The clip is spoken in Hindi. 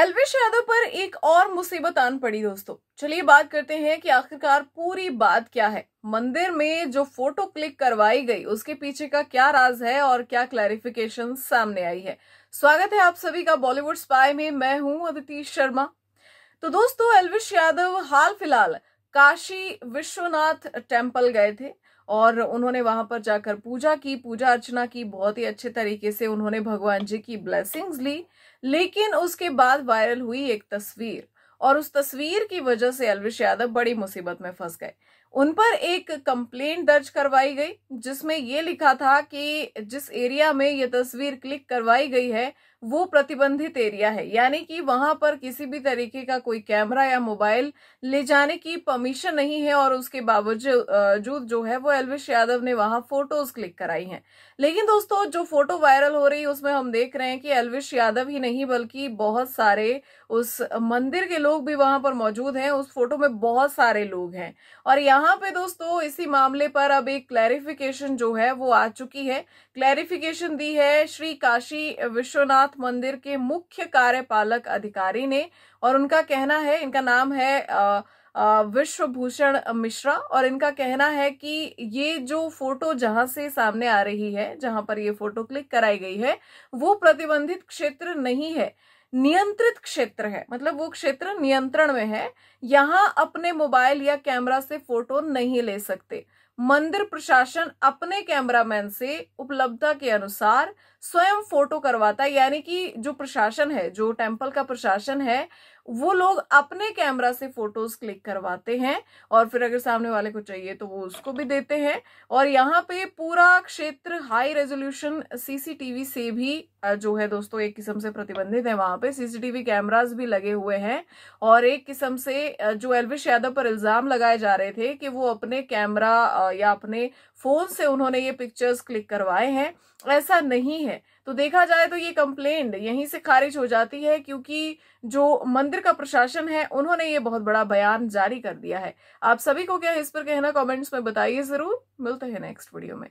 एल्विश यादव पर एक और मुसीबत आन पड़ी दोस्तों चलिए बात करते हैं कि आखिरकार पूरी बात क्या है मंदिर में जो फोटो क्लिक करवाई गई उसके पीछे का क्या राज है और क्या क्लैरिफिकेशन सामने आई है स्वागत है आप सभी का बॉलीवुड स्पाई में मैं हूं अदिति शर्मा तो दोस्तों एल्विश यादव हाल फिलहाल काशी विश्वनाथ टेम्पल गए थे और उन्होंने वहां पर जाकर पूजा की पूजा अर्चना की बहुत ही अच्छे तरीके से उन्होंने भगवान जी की ब्लेसिंग्स ली लेकिन उसके बाद वायरल हुई एक तस्वीर और उस तस्वीर की वजह से अलविश यादव बड़ी मुसीबत में फंस गए उन पर एक कंप्लेंट दर्ज करवाई गई जिसमें ये लिखा था कि जिस एरिया में ये तस्वीर क्लिक करवाई गई है वो प्रतिबंधित एरिया है यानी कि वहां पर किसी भी तरीके का कोई कैमरा या मोबाइल ले जाने की परमिशन नहीं है और उसके बावजूद जो है वो एलविश यादव ने वहां फोटोज क्लिक कराई हैं लेकिन दोस्तों जो फोटो वायरल हो रही है उसमें हम देख रहे हैं कि एलविश यादव ही नहीं बल्कि बहुत सारे उस मंदिर के लोग भी वहां पर मौजूद हैं उस फोटो में बहुत सारे लोग हैं और यहाँ पे दोस्तों इसी मामले पर अब एक क्लैरिफिकेशन जो है वो आ चुकी है क्लैरिफिकेशन दी है श्री काशी विश्वनाथ नाथ मंदिर के मुख्य कार्यपालक अधिकारी ने और उनका कहना है इनका नाम है विश्वभूषण मिश्रा और इनका कहना है कि ये जो फोटो जहां से सामने आ रही है जहां पर ये फोटो क्लिक कराई गई है वो प्रतिबंधित क्षेत्र नहीं है नियंत्रित क्षेत्र है मतलब वो क्षेत्र नियंत्रण में है यहाँ अपने मोबाइल या कैमरा से फोटो नहीं ले सकते मंदिर प्रशासन अपने कैमरामैन से उपलब्धता के अनुसार स्वयं फोटो करवाता है यानी कि जो प्रशासन है जो टेम्पल का प्रशासन है वो लोग अपने कैमरा से फोटोज क्लिक करवाते हैं और फिर अगर सामने वाले को चाहिए तो वो उसको भी देते हैं और यहाँ पे पूरा क्षेत्र हाई रेजोल्यूशन सीसीटीवी से भी जो है दोस्तों एक किस्म से प्रतिबंधित है वहां पे सीसीटीवी कैमरास भी लगे हुए हैं और एक किस्म से जो एलविश यादव पर इल्जाम लगाए जा रहे थे कि वो अपने कैमरा या अपने फोन से उन्होंने ये पिक्चर्स क्लिक करवाए हैं ऐसा नहीं है तो देखा जाए तो ये कंप्लेंट यहीं से खारिज हो जाती है क्योंकि जो मंदिर का प्रशासन है उन्होंने ये बहुत बड़ा बयान जारी कर दिया है आप सभी को क्या इस पर कहना कमेंट्स में बताइए जरूर मिलते हैं नेक्स्ट वीडियो में